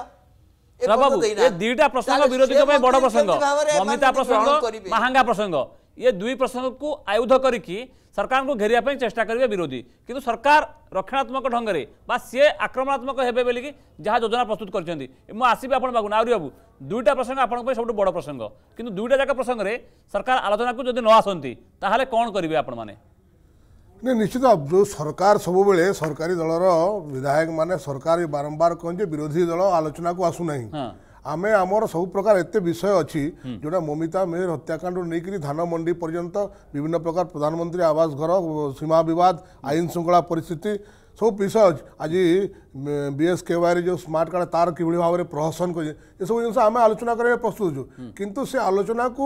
ବାବୁ ଏ ଦୁଇଟା ପ୍ରସଙ୍ଗ ବିରୋଧୀଙ୍କ ପାଇଁ ବଡ଼ ପ୍ରସଙ୍ଗ ମମିତା ପ୍ରସଙ୍ଗ ମାହାଙ୍ଗା ପ୍ରସଙ୍ଗ ଇଏ ଦୁଇ ପ୍ରସଙ୍ଗକୁ ଆୟୁଧ କରିକି ସରକାରଙ୍କୁ ଘେରିବା ପାଇଁ ଚେଷ୍ଟା କରିବେ ବିରୋଧୀ କିନ୍ତୁ ସରକାର ରକ୍ଷଣାତ୍ମକ ଢଙ୍ଗରେ ବା ସିଏ ଆକ୍ରମଣାତ୍ମକ ହେବେ ବୋଲିକି ଯାହା ଯୋଜନା ପ୍ରସ୍ତୁତ କରିଛନ୍ତି ମୁଁ ଆସିବି ଆପଣ ପାଖକୁ ନାଉରୀ ବାବୁ ଦୁଇଟା ପ୍ରସଙ୍ଗ ଆପଣଙ୍କ ପାଇଁ ସବୁଠୁ ବଡ଼ ପ୍ରସଙ୍ଗ କିନ୍ତୁ ଦୁଇଟା ଯାକ ପ୍ରସଙ୍ଗରେ ସରକାର ଆଲୋଚନାକୁ ଯଦି ନ ଆସନ୍ତି ତାହେଲେ କ'ଣ କରିବେ ଆପଣମାନେ ନା ନିଶ୍ଚିତ ଯେଉଁ ସରକାର ସବୁବେଳେ ସରକାରୀ ଦଳର ବିଧାୟକମାନେ ସରକାର ବାରମ୍ବାର କହନ୍ତି ଯେ ବିରୋଧୀ ଦଳ ଆଲୋଚନାକୁ ଆସୁନାହିଁ ଆମେ ଆମର ସବୁ ପ୍ରକାର ଏତେ ବିଷୟ ଅଛି ଯେଉଁଟା ମମିତା ମେହେର ହତ୍ୟାକାଣ୍ଡରୁ ନେଇକରି ଧାନ ମଣ୍ଡି ପର୍ଯ୍ୟନ୍ତ ବିଭିନ୍ନ ପ୍ରକାର ପ୍ରଧାନମନ୍ତ୍ରୀ ଆବାସ ଘର ସୀମା ବିବାଦ ଆଇନ ଶୃଙ୍ଖଳା ପରିସ୍ଥିତି ସବୁ ବିଷୟ ଅଛି ଆଜି ବିଏସ୍କେୱାଇରେ ଯେଉଁ ସ୍ମାର୍ଟ କାର୍ଡ଼ ତାର କିଭଳି ଭାବରେ ପ୍ରହସନ କରି ଏସବୁ ଜିନିଷ ଆମେ ଆଲୋଚନା କରିବା ପ୍ରସ୍ତୁତ ଅଛୁ କିନ୍ତୁ ସେ ଆଲୋଚନାକୁ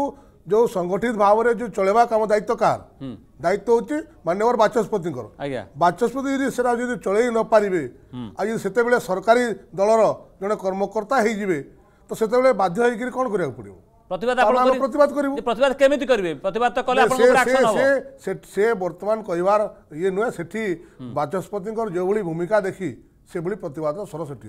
जो संगठित भाव में जो चलवा कम दायित्व कार हम्म। दायित्व हूँ मानवर बाचस्पति बाचस्पति यदि से चल न पारे आज से बेले सरकारी दलर जड़े कर्मकर्ता हो तो से बाध्य कौन करा पड़ो प्रतिवाद करिबु प्रतिवाद प्रतिवाद कले आपन एक्शन हो से से वर्तमान ये जो भूमिका देखी से प्रतिवाद सर से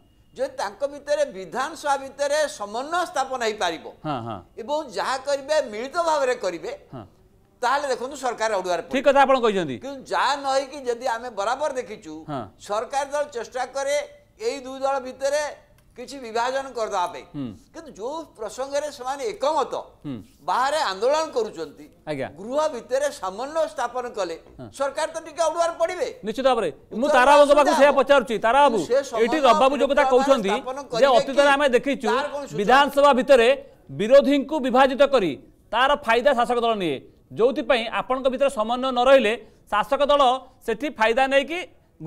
ଯଦି ତାଙ୍କ ଭିତରେ ବିଧାନସଭା ଭିତରେ ସମନ୍ୱୟ ସ୍ଥାପନ ହେଇପାରିବ ଏବଂ ଯାହା କରିବେ ମିଳିତ ଭାବରେ କରିବେ ତାହେଲେ ଦେଖନ୍ତୁ ସରକାର ଅଡୁଆରେ ଠିକ କଥା ଆପଣ କହିଛନ୍ତି କିନ୍ତୁ ଯାହା ନ ହେଇକି ଯଦି ଆମେ ବରାବର ଦେଖିଛୁ ସରକାର ଦଳ ଚେଷ୍ଟା କରେ ଏଇ ଦୁଇ ଦଳ ଭିତରେ କିଛି ବିଭାଜନ କରିଦେବା ପାଇଁ କିନ୍ତୁ ଯୋଉ ପ୍ରସଙ୍ଗରେ ସେମାନେ ଏକମତ ବାହାରେ ଆନ୍ଦୋଳନ କରୁଛନ୍ତି ଗୃହ ଭିତରେ ସମନ୍ୱୟ ସ୍ଥାପନ କଲେ ସରକାର ତ ଟିକେ ଅଡୁଆରେ ପଡିବେ ନିଶ୍ଚିତ ଭାବରେ ମୁଁ ତାରାବାବୁଙ୍କ ପାଖକୁ ସେୟା ପଚାରୁଛି ତାରାବାବୁ ଏଠି ରବାବୁ ଯୋଉ କଥା କହୁଛନ୍ତି ଯେ ଅତୀତରେ ଆମେ ଦେଖିଛୁ ବିଧାନସଭା ଭିତରେ ବିରୋଧୀଙ୍କୁ ବିଭାଜିତ କରି ତାର ଫାଇଦା ଶାସକ ଦଳ ନିଏ ଯେଉଁଥିପାଇଁ ଆପଣଙ୍କ ଭିତରେ ସମନ୍ୱୟ ନ ରହିଲେ ଶାସକ ଦଳ ସେଠି ଫାଇଦା ନେଇକି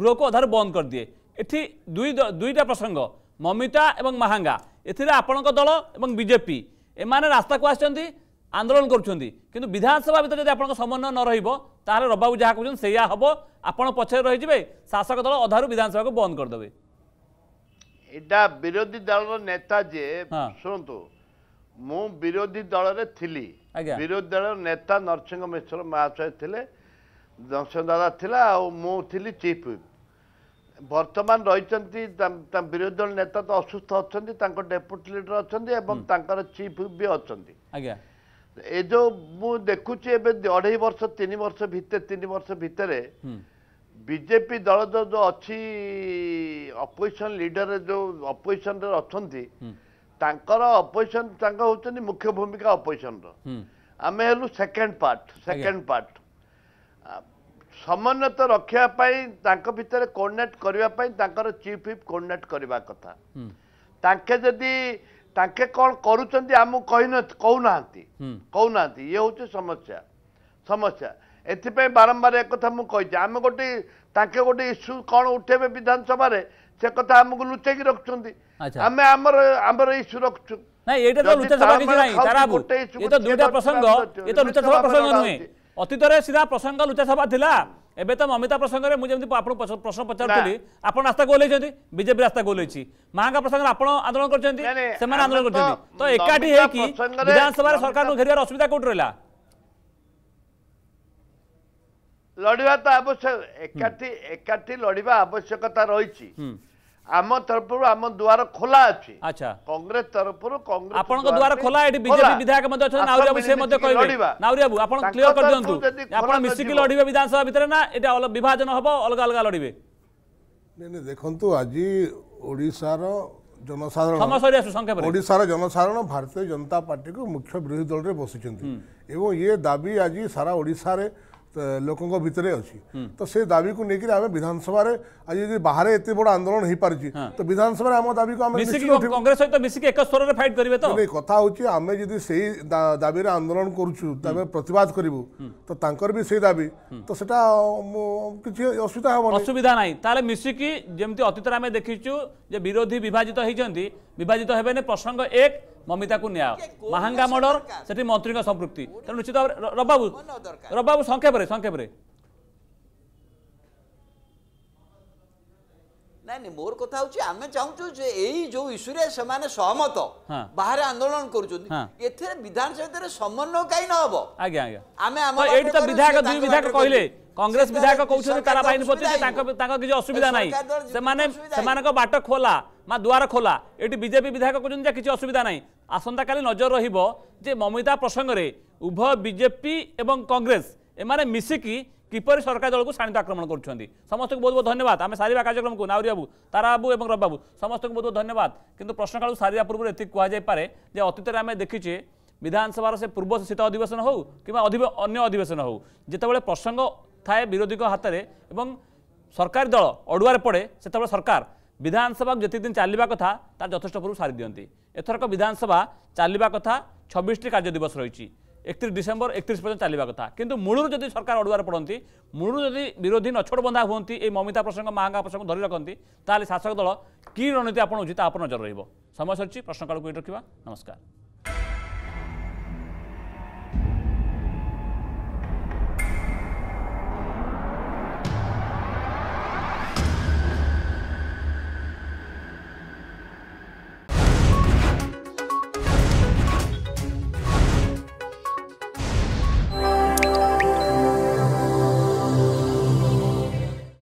ଗୃହକୁ ଅଧାରୁ ବନ୍ଦ କରିଦିଏ ଏଠି ଦୁଇ ଦୁଇଟା ପ୍ରସଙ୍ଗ ମମିତା ଏବଂ ମାହାଙ୍ଗା ଏଥିରେ ଆପଣଙ୍କ ଦଳ ଏବଂ ବିଜେପି ଏମାନେ ରାସ୍ତାକୁ ଆସିଛନ୍ତି ଆନ୍ଦୋଳନ କରୁଛନ୍ତି କିନ୍ତୁ ବିଧାନସଭା ଭିତରେ ଯଦି ଆପଣଙ୍କ ସମନ୍ୱୟ ନ ରହିବ ତାହେଲେ ରବାବୁ ଯାହା କହୁଛନ୍ତି ସେଇଆ ହେବ ଆପଣ ପଛରେ ରହିଯିବେ ଶାସକ ଦଳ ଅଧାରୁ ବିଧାନସଭାକୁ ବନ୍ଦ କରିଦେବେ ଏଇଟା ବିରୋଧୀ ଦଳର ନେତା ଯେ ଶୁଣନ୍ତୁ ମୁଁ ବିରୋଧୀ ଦଳରେ ଥିଲି ବିରୋଧୀ ଦଳର ନେତା ନରସିଂହ ମିଶ୍ର ମହାଶୟ ଥିଲେ ଦଂଶ ଦାଦା ଥିଲା ଆଉ ମୁଁ ଥିଲି ଚିଫ୍ ହୁଇପ୍ বর্তমান রয়েছেন বিরোধী দল নেতা তো অসুস্থ অনেক তাঁর ডেপুটি লিডর অনেক এবং তাঁর চিফ বি অনেক এ যে মু দেখুছি এবে অঢ়াই বর্ষ তিন বর্ষ ভিতরে তিন বর্ষ ভিতরে বিজেপি দল যে অছি অপোজিশন লিডর যে অপোজিশন অনেক তাঁর অপোজিশন তাঁর হচ্ছেন মুখ্য ভূমিকা অপোজিশন আমি হলু সেকেন্ড পার্ট সেকেন্ড পার্ট ସମନ୍ୱତ ରଖିବା ପାଇଁ ତାଙ୍କ ଭିତରେ କୋଡିନେଟ୍ କରିବା ପାଇଁ ତାଙ୍କର ଚିଫ୍ ହିପ୍ କୋଡିନେଟ୍ କରିବା କଥା ତାଙ୍କେ ଯଦି ତାଙ୍କେ କ'ଣ କରୁଛନ୍ତି ଆମକୁ କହିନ କହୁନାହାନ୍ତି କହୁନାହାନ୍ତି ଇଏ ହେଉଛି ସମସ୍ୟା ସମସ୍ୟା ଏଥିପାଇଁ ବାରମ୍ବାର ଏକଥା ମୁଁ କହିଛି ଆମେ ଗୋଟେ ତାଙ୍କେ ଗୋଟେ ଇସ୍ୟୁ କ'ଣ ଉଠେଇବେ ବିଧାନସଭାରେ ସେ କଥା ଆମକୁ ଲୁଚେଇକି ରଖୁଛନ୍ତି ଆମେ ଆମର ଆମର ଇସ୍ୟୁ ରଖୁଛୁ ନାଇଁ ଏଇଟା ତ ଲୁଚା ସଭା କିଛି ନାହିଁ ତାରା ବାବୁ ଏ ଦୁଇଟା ପ୍ରସଙ୍ଗ ଏ ଲୁଚା ସଭା ପ୍ରସଙ୍ଗ ନୁହେଁ ότι τώρα σειρά προσφυγών καλούτας αυτά δηλαδή με τα μαμίτα προσφυγών είμαι μου ήδη από από το προσφυγών πατέρας κι εδώ από τον η διάσταση των ଆମ ତରଫରୁ ଆମ ଦୁଆର ଖୋଲା ଅଛି କଂଗ୍ରେସ ତରଫରୁ କଂଗ୍ରେସ ଆପଣଙ୍କ ଦୁଆର ଖୋଲା ଏଠି ବିଜେପି ବିଧାୟକ ମଧ୍ୟ ଅଛନ୍ତି ନାଉରୀ ବାବୁ ସେ ମଧ୍ୟ କହିବେ ନାଉରୀ ବାବୁ ଆପଣ କ୍ଲିୟର କରିଦିଅନ୍ତୁ ଆପଣ ମିଶିକି ଲଢିବେ ବିଧାନସଭା ଭିତରେ ନା ଏଇଟା ବିଭାଜନ ହବ ଅଲଗା ଅଲଗା ଲଢିବେ ନାଇଁ ଦେଖନ୍ତୁ ଆଜି ଓଡ଼ିଶାର ଓଡ଼ିଶାର ଜନସାଧାରଣ ଭାରତୀୟ ଜନତା ପାର୍ଟିକୁ ମୁଖ୍ୟ ବିରୋଧୀ ଦଳରେ ବସିଛନ୍ତି ଏବଂ ଇଏ ଦାବି ଆଜି ସାରା ଓଡ଼ିଶାରେ लोक अच्छी हम्म। तो से दावी को लेकर आम विधानसभा आज यदि बाहर एत बड़ आंदोलन हो पार्टी हाँ। तो विधानसभा आम दावी को कांग्रेस सहित मिसिक एक स्वर में फाइट करेंगे तो नहीं कथा हूँ आम जी से दावी आंदोलन करुच्छू प्रतिवाद करू तो भी से दावी तो किसी असुविधा हम असुविधा ना तो मिसिकी जमी अतीत आम देखीचु विरोधी विभाजित होती विभाजित हो प्रसंग एक ମମିତାକୁ ନ୍ୟାୟ ମାହାଙ୍ଗା ମର୍ଡର ସେଠି ମନ୍ତ୍ରୀଙ୍କ ସମ୍ପୃକ୍ତି ତେଣୁ ନିଶ୍ଚିତ ଭାବରେ ରବାବୁ ରବାବୁ ସଂକ୍ଷେପରେ ସଂକ୍ଷେପରେ ନାଇଁ ନାଇଁ ମୋର କଥା ହଉଛି ଆମେ ଚାହୁଁଛୁ ଯେ ଏଇ ଯୋଉ ଇସ୍ୟୁରେ ସେମାନେ ସହମତ ବାହାରେ ଆନ୍ଦୋଳନ କରୁଛନ୍ତି ଏଥିରେ ବିଧାନସଭାରେ ସମନ୍ୱୟ କାହିଁ ନ ହବ ଆଜ୍ଞା ଆଜ୍ଞା ଆମେ ଏଇଠି ତ ବିଧାୟକ ଦୁଇ ବିଧାୟକ କହିଲେ କଂଗ୍ରେସ ବିଧାୟକ କହୁଛନ୍ତି ତାରା ବାହିନୀ ପତି ତାଙ୍କ ତାଙ୍କ କିଛି ଅସୁବିଧା ନାହିଁ ସେମାନେ ସେମାନଙ୍କ ବାଟ ଖୋଲା ମା ଦୁଆର ଖୋଲା ଏଠି ବିଜେପି ବିଧାୟକ କହୁଛନ୍ତି ଯେ କିଛି ଅସୁବିଧା ନାହିଁ আসন্তকালি নজর রহব যে মমিতা প্রসঙ্গে উভয় বিজেপি এবং কংগ্রেস এমানে মিশিকি কিপর সরকার দলক শাণিত আক্রমণ করছেন সমস্ত বহু বহু ধন্যবাদ আমি সারা কার্যক্রমক নাউরি বাবু তারা বাবু এবং রবাবু সমস্ত বহু ধন্যবাদ কিন্তু প্রশ্ন প্রশ্নকাল সারা পূর্ব এটি কুহযাইপরে যে অতীতের আমি দেখিছি বিধানসভার সে পূর্ব শীত অধিবেশন হোক কিংবা অন্য অধিবেশন হোক যেতবে প্রসঙ্গ থাকে বিরোধী হাতের এবং সরকারি দল অড়ুয়ার পড়ে সেতবে সরকার বিধানসভা যেতদিন চালা কথা তার যথেষ্ট পূর্ব সারি দিকে एथरक विधानसभा कथा 26 कार्य दिवस 31 कार्ज्यवस 31 एकतिस पर्य कथा किंतु मूलु जदी सरकार अडवार पढ्ने मूल जदी विरोधी नछोड बन्धा हुन् ए ममिता प्रसंग प्रसङ्ग प्रसंग धरि प्रसङ्ग ताले शासक दल की रणनीति अपनाउँछ तापर नजर रहेको समय सरिस प्रश्नकाल रखिबा नमस्कार